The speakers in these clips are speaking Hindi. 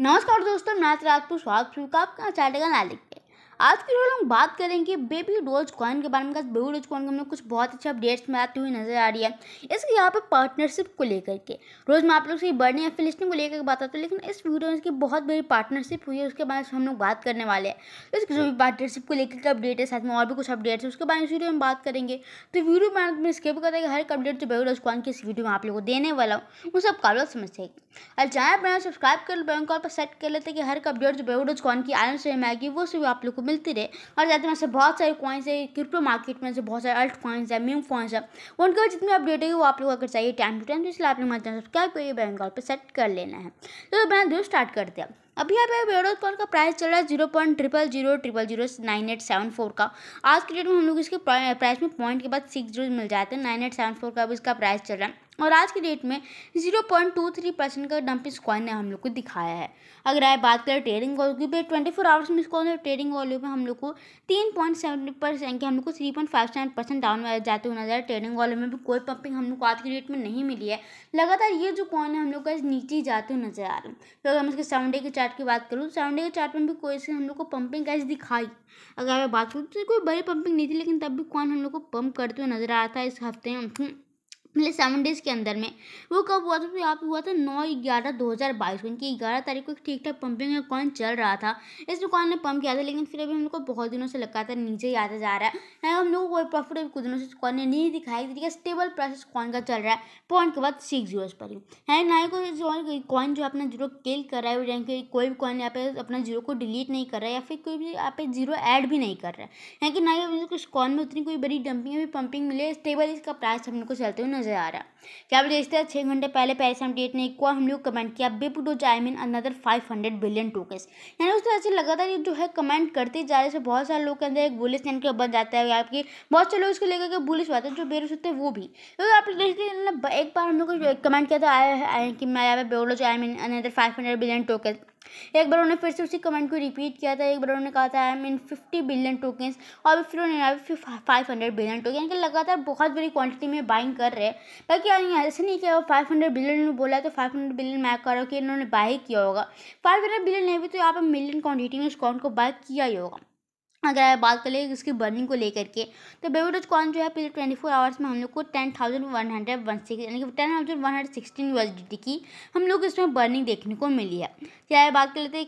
नमस्कार दोस्तों मैं राजपूत स्वागत आपका चार्टेगन नालिक पे आज की वीडियो लोग बात करेंगे बेबी डोज कॉइन के बारे में बेबी डोज कॉइन लोग कुछ बहुत अच्छे अपडेट्स में आती हुई नजर आ रही है इसके यहाँ पे पार्टनरशिप को लेकर के रोज मैं आप लोग से या फिलिस्टिंग को लेकर बात आती हूँ लेकिन इस वीडियो में इसकी बहुत बड़ी पार्टनरशिप हुई है उसके बारे में हम लोग बात करने वाले हैं इस तो इसकी जो भी पार्टनरशिप को लेकर के अपडेट है साथ में और भी कुछ अपडेट्स है उसके बारे में इस वीडियो में बात करेंगे तो वीडियो में स्किप करेंगे हर एक अपडेट जो बेबी डोज कॉइन की इस वीडियो में आप लोग को देने वाला हूँ वो सब कागज समझ जाएगी और चाहे पर सब्सक्राइब कर बेल कॉल पर सेट कर लेते कि हर एक अपडेट जो बेबी डोज कॉइन की आयरन से आएगी वो सभी आप लोग को मिलती रहे और जाते हैं बहुत सारे कॉइन्स है क्रिप्टो मार्केट में से बहुत सारे अल्ट कॉइन्स है मीम कॉइन्स है उनके बाद जितनी अपडेट है वो आप लोगों को चाहिए टाइम टू टाइम तो इसलिए आप लोग सब्सक्राइब करिए बेल पर सेट कर लेना है तो, तो अपना स्टार्ट करते हैं अभी यहाँ पे वेडोज पॉन का प्राइस चल रहा है zero point triple zero triple zero nine eight seven four का आज के डेट में हम लोग इसके प्राइस में पॉइंट के बाद सिक्स जीरो मिल जाते हैं नाइन एट सेवन फोर का अब इसका प्राइस चल रहा है और आज की डेट में zero point two three percent का डंपिंग कॉइन ने हम लोग को दिखाया है अगर आप बात करें ट्रेडिंग वॉल्यू की ट्वेंटी फोर आवर्स में इसको ट्रेडिंग वॉल्यू में हम लोग को तीन पॉइंट सेवन परसेंट के हम लोग को three point five seven percent down जाते हुए नजर ट्रेडिंग वॉल्यू में भी कोई पंपिंग हम लोग को आज की डेट में नहीं मिली है लगातार ये जो कॉइन है हम लोग का नीचे जाते हुए नजर आ रहे हैं तो अगर हम इसके सेवन डे के चार्ट की बात करूँ तो सेवन के चार्ट में भी कोई से हम लोग को पंपिंग कैसे दिखाई अगर मैं बात करूँ तो कोई बड़ी पंपिंग नहीं थी लेकिन तब भी कौन हम लोग को पंप करते हुए नजर आया था इस हफ्ते हम्म। मतलब सेवन डेज़ के अंदर में वो कब हुआ था तो यहाँ पे हुआ था नौ ग्यारह दो हज़ार बाईस को इनकी ग्यारह तारीख को एक ठीक ठाक पंपिंग का कॉइन चल रहा था इस दुकान ने पंप किया था लेकिन फिर अभी हम लोग को बहुत दिनों से लगा था नीचे ही आता जा रहा है हम लोग को कोई प्रॉफिट अभी कुछ दिनों से कॉइन ने नहीं दिखाई है स्टेबल प्राइस कॉइन का चल रहा है पॉइंट के बाद सिक्स जीरोज पर ही है ना ही कोई कॉइन जो अपना जीरो किल कर रहा है यानी कि कोई भी कॉइन यहाँ पे अपना जीरो को डिलीट नहीं कर रहा है या फिर कोई भी यहाँ पे जीरो ऐड भी नहीं कर रहा है कि ना ही कॉइन में उतनी कोई बड़ी डंपिंग या पंपिंग मिले स्टेबल इसका प्राइस हम लोग को चलते हुए नज़र आ रहा है क्या बोले रिश्ते छः घंटे पहले पेरिस अपडेट ने इक्वा हम लोग कमेंट किया बिप do I mean another five hundred billion tokens यानी उस तरह से लगातार जो है कमेंट करते जा रहे हैं बहुत सारे लोग के अंदर एक बुलिस यानी कि बन जाता है आपके बहुत से लोग इसको लेकर के बुलिस हुआ जो बेरोस होते हैं वो भी तो आप एक बार हम लोग कमेंट किया था आया है कि मैं यहाँ बोलो जो I mean another five hundred billion tokens एक बार उन्होंने फिर से उसी कमेंट को रिपीट किया था एक बार उन्होंने कहा था I am in fifty billion tokens और फिर उन्होंने फाइव हंड्रेड बिलियन टोकन यानी कि लगातार बहुत बड़ी क्वांटिटी में बाइंग कर रहे हैं बाकी ऐसे नहीं किया फाइव हंड्रेड बिलियन ने बोला तो फाइव हंड्रेड बिलियन मैं कर रहा हूँ कि इन्होंने बाई किया होगा फाइव हंड्रेड बिलियन ने भी तो यहाँ पर मिलियन क्वान्टिटी में उस कॉइन को बाई किया ही होगा अगर बात कर ले इसकी बर्निंग को लेकर के तो बेवरेज कॉन जो है पिछले ट्वेंटी फोर आवर्स में हम लोग को ten thousand one hundred one six यानी कि ten thousand one hundred sixteen U S T की हम लोग इसमें बर्निंग देखने को मिली है चाहे बात कर लेते हैं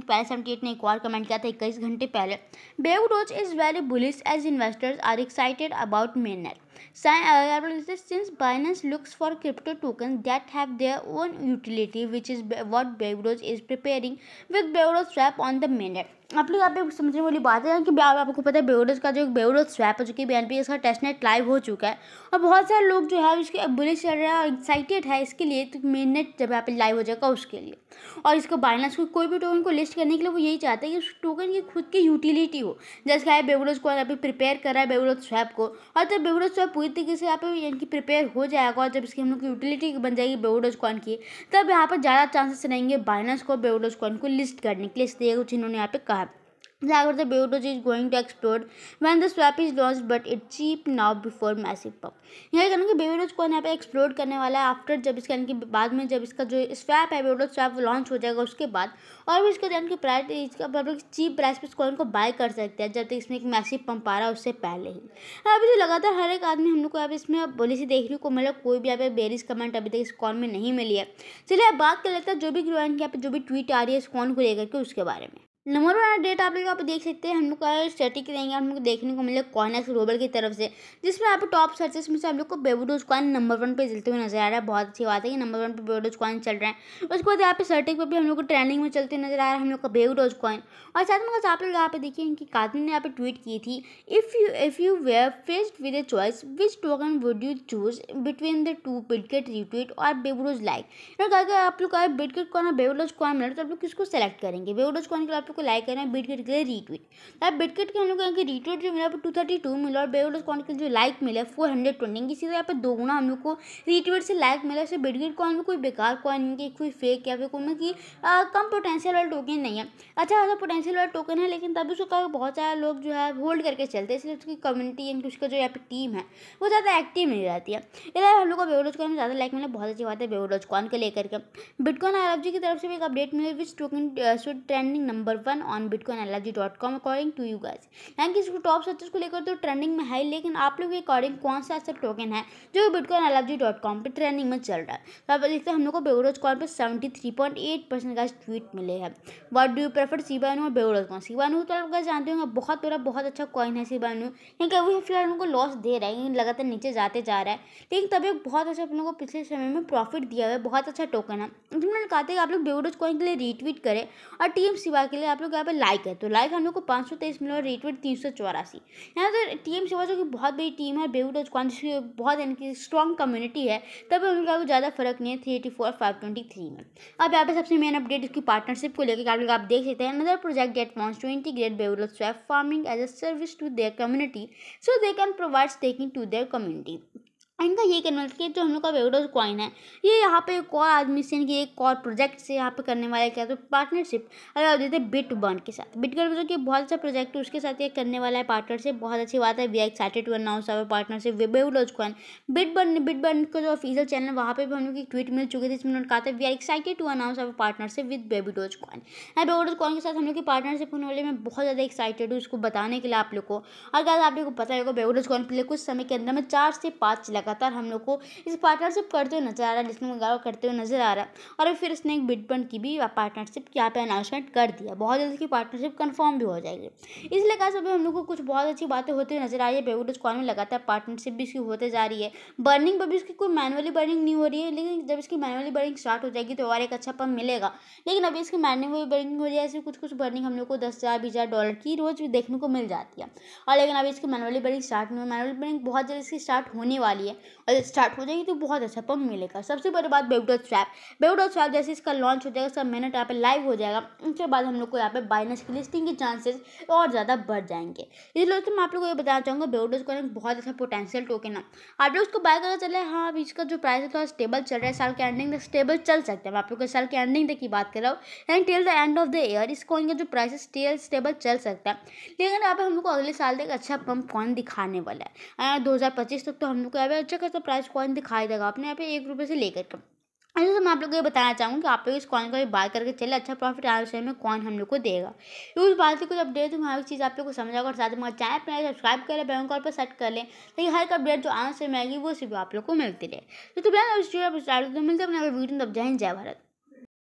पहले सेवेंटी एट ने एक और कमेंट किया था इक्कीस घंटे पहले Baby Doge is very bullish as investors are excited about mainnet since Binance looks for crypto tokens that have their own utility, which is what Bebroz is preparing with Bebroz Swap on the mainnet. आप लोग यहाँ पे समझने वाली बात है कि आपको पता है बेवरस का जो बेवरस स्वैप है जो कि बी का टेस्ट नेट लाइव हो चुका है और बहुत सारे लोग जो है उसके बुलिश चल रहे हैं और एक्साइटेड है इसके लिए तो मेन नेट जब यहाँ पे लाइव हो जाएगा उसके लिए और इसका बाइनास को कोई भी टोकन को लिस्ट करने के लिए वो यही चाहते हैं कि उस टोकन की खुद की यूटिलिटी हो जैसे है बेवरस को अभी प्रिपेयर कर रहा है बेवरस स्वैप को और जब बेवरस स्वैप पूरी तरीके से यहाँ पे इनकी प्रिपेयर हो जाएगा और जब इसकी हम लोग की यूटिलिटी बन जाएगी बेवरस कॉन की तब यहाँ पर ज़्यादा चांसेस रहेंगे बाइनास को बेवरस कॉन को लिस्ट करने के लिए इसलिए कुछ इन्होंने यहाँ पे कहा Zagreb, the bureaucracy is going to explode when the swap is launched, but it's cheap now before massive pump. यहाँ करेंगे बेबीडोज कौन यहाँ पे एक्सप्लोर करने वाला है आफ्टर जब इसका यानी कि बाद में जब इसका जो स्वैप है बेबीडोज स्वैप लॉन्च हो जाएगा उसके बाद और भी इसका यानी कि प्राइस इसका मतलब चीप प्राइस पर कॉइन को बाय कर सकते हैं जब तक इसमें एक मैसिव पंप आ रहा है उससे पहले ही अभी जो तो लगातार हर एक आदमी हम लोग को यहाँ पे इसमें पॉलिसी देखने को मतलब कोई भी यहाँ पे बेरिस कमेंट अभी तक इस कॉन में नहीं मिली है चलिए अब बात कर लेते हैं जो भी ग्रोइन की यहाँ पर जो भी ट्वीट आ रही है इस कॉन को लेकर के उसके बारे में नंबर वन डेट आप लोग आप देख सकते हैं हम लोग का स्टेटिक रहेंगे हम लोग देखने को मिले कॉइनएक्स ग्लोबल की तरफ से जिसमें आप टॉप सर्चेस में से हम लोग को बेबूडोज कॉइन नंबर वन पे चलते हुए नजर आ रहा है बहुत अच्छी बात है कि नंबर वन पे बेबूडोज कॉइन चल रहा है उसके बाद यहाँ पे सर्टिक पर भी हम लोग को ट्रेंडिंग में चलते हुए नजर आ रहा है हम लोग का बेबूडोज कॉइन और साथ में आप लोग यहाँ पे देखिए कि कादिन ने यहाँ पे ट्वीट की थी if you if you were faced with a choice which token would you choose between the two Bitgert retweet और बेबूडोज लाइक अगर आप लोग का बिटकेट कॉइन और बेबूडोज कॉइन मिला तो आप लोग किसको सेलेक्ट करेंगे बेबूडोज कॉइन के आप लोग को लाइक करना है बिटकिट के लिए रीट्वीट तो आप बिटकिट के हम लोग यहाँ के रीट्वीट जो मिला टू थर्टी टू मिला और बेवलस कॉन के जो लाइक मिला है फोर हंड्रेड ट्वेंटी इसी तरह यहाँ पर दो गुना हम लोग को रीट्वीट से लाइक मिला से बिटकिट कॉन में कोई बेकार कॉइन है कोई फेक या फिर कोई मतलब कि कम पोटेंशियल वाला टोकन नहीं है अच्छा खासा पोटेंशियल वाला टोकन है लेकिन तभी तो उसको बहुत सारे लोग जो है होल्ड करके चलते हैं इसलिए उसकी कम्युनिटी यानी उसका जो यहाँ पर टीम है वो ज़्यादा एक्टिव नहीं रहती है इधर हम लोग को बेवलस कॉन में ज़्यादा लाइक मिला बहुत अच्छी बात है बेवलस कॉन को लेकर के बिटकॉन आर जी की तरफ से भी एक अपडेट मिली which token should trending number one on Bitcoin L allergy dot com according to you guys यानी कि इसको टॉप सर्चेस को लेकर तो ट्रेंडिंग में है लेकिन आप लोग के अकॉर्डिंग कौन सा ऐसा टोकन है जो Bitcoin L allergy dot com पर ट्रेंडिंग में चल रहा है तो आप देखते हैं हम लोग को बेगोरोज कॉन पर seventy three point eight percent का ट्वीट मिले हैं what do you prefer Shiba Inu और बेवरोज कॉइन सीबाइनू तो आप जानते होंगे बहुत बड़ा बहुत अच्छा कॉइन है सीबाइनू लेकिन अभी फिलहाल उनको लॉस दे रहे हैं लगातार नीचे जाते जा रहा है लेकिन तभी बहुत अच्छा अपने को पिछले समय में प्रॉफिट दिया हुआ है बहुत अच्छा टोकन है उन्होंने कहा था कि आप लोग बेगोरोज कॉइन के लिए रीट्वीट करें और टी सिवा के लिए आप लोग यहाँ पे लाइक है तो लाइक हम लोग को पाँच सौ तेईस मिला और रेटवेट तीन सौ चौरासी यहाँ तो टीम सेवा जो कि बहुत बड़ी टीम है बेहूट और की बहुत यानी कि स्ट्रॉन्ग कम्युनिटी है तब हम लोग ज़्यादा फर्क नहीं है three eighty four five twenty three में अब यहाँ पे सबसे मेन अपडेट इसकी पार्टनरशिप को लेकर आप लोग आप देख सकते हैं another project that wants to integrate Baby Doge swap farming as a service to their community so they can provide staking to their community इनका ये कहना कि जो हम लोग का वेगडोज कॉइन है ये यहाँ पे एक और आदमी से इनकी एक और प्रोजेक्ट से यहाँ पे करने वाला है क्या तो पार्टनरशिप अगर आप देते बिट बर्न के साथ बिट मतलब गर्न कि बहुत अच्छा प्रोजेक्ट है उसके साथ ये करने वाला है पार्टनरशिप बहुत अच्छी बात है we are excited to announce our partnership Baby Doge coin bit burn bit burn का जो ऑफिशियल चैनल वहाँ पर भी हम लोग की ट्वीट मिल चुकी थी जिसमें उन्होंने कहा था we are excited to announce our partnership with Baby Doge coin Baby Doge coin के साथ हम लोग की पार्टनरशिप होने वाले मैं बहुत ज़्यादा एक्साइटेड हूँ उसको बताने के लिए आप लोग को और क्या आप लोग को पता है बेबीडोज कॉइन पिछले कुछ समय के अंदर में चार से पाँच लाख लगातार हम लोग को इस पार्टनरशिप करते हुए नजर आ रहा है जिसमें वगैरह करते हुए नजर आ रहा है और फिर इसने एक बिटबन की भी पार्टनरशिप यहाँ पे अनाउंसमेंट कर दिया बहुत जल्दी की पार्टनरशिप कन्फर्म भी हो जाएगी इसलिए कहा सभी हम लोग को कुछ बहुत अच्छी बातें होती हुई नजर आ रही है बेवुड स्क्वाड में लगातार पार्टनरशिप भी इसकी होते जा रही है बर्निंग पर भी इसकी कोई मैनुअली बर्निंग नहीं हो रही है लेकिन जब इसकी मैनुअली बर्निंग स्टार्ट हो जाएगी तो और एक अच्छा पम्प मिलेगा लेकिन अभी इसकी मैनुअली बर्निंग हो जाए ऐसी कुछ कुछ बर्निंग हम लोग को दस हज़ार बीस हज़ार डॉलर की रोज़ देखने को मिल जाती है और लेकिन अभी इसकी मैनुअली बर्निंग स्टार्ट नहीं हुई मैनुअली बर्निंग बहुत जल्दी इसकी स्टार्ट होने वाली है और स्टार्ट हो जाएगी तो बहुत अच्छा पंप मिलेगा सबसे बड़ी बात बेवडो स्वैप बेवडो स्वैप जैसे इसका लॉन्च हो जाएगा इसका मेहनत यहाँ पे लाइव हो जाएगा उसके बाद हम लोग को यहाँ पे बाइनस की लिस्टिंग के चांसेस और ज़्यादा बढ़ जाएंगे इसलिए तो मैं आप लोग को ये बताना चाहूँगा बेवडोज का बहुत अच्छा पोटेंशियल टोकन है आप लोग उसको बाय करना चले हाँ अब इसका जो प्राइस है थोड़ा स्टेबल चल रहा है साल के एंडिंग तक स्टेबल चल सकते हैं आप लोग के साल के एंडिंग तक की बात कर रहा हूँ and till the end of the year इस कॉइन का जो प्राइस है स्टेल स्टेबल चल सकता है लेकिन यहाँ पर हम लोग को अगले साल तक अच्छा पम्प कॉइन दिखाने वाला है दो हज़ार पच्चीस तक तो हम लोग को यहाँ पे अच्छा खासा प्राइस कॉइन दिखाई देगा आपने यहाँ पे एक रुपये से लेकर के ऐसे अच्छा, तो मैं आप लोग को ये बताना चाहूँगी कि आप लोग इस कॉइन को बाय करके चले अच्छा प्रॉफिट आने से में कॉइन हम लोग को देगा उस बात की कुछ अपडेट हम तो हर चीज़ आप लोग को समझा और साथ में चैनल पर सब्सक्राइब करें बैंक कॉल पर सेट कर लें ताकि हर एक अपडेट जो आने से में आएगी वो सिर्फ आप लोग को मिलती रहे तो फिलहाल मिलते हैं अपने वीडियो तब जय हिंद जय भारत